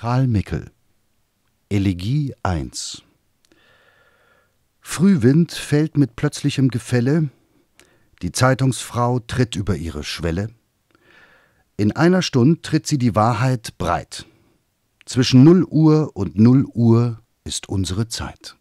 Karl Mickel Elegie 1 Frühwind fällt mit plötzlichem Gefälle, die Zeitungsfrau tritt über ihre Schwelle. In einer Stund tritt sie die Wahrheit breit. Zwischen null Uhr und null Uhr ist unsere Zeit.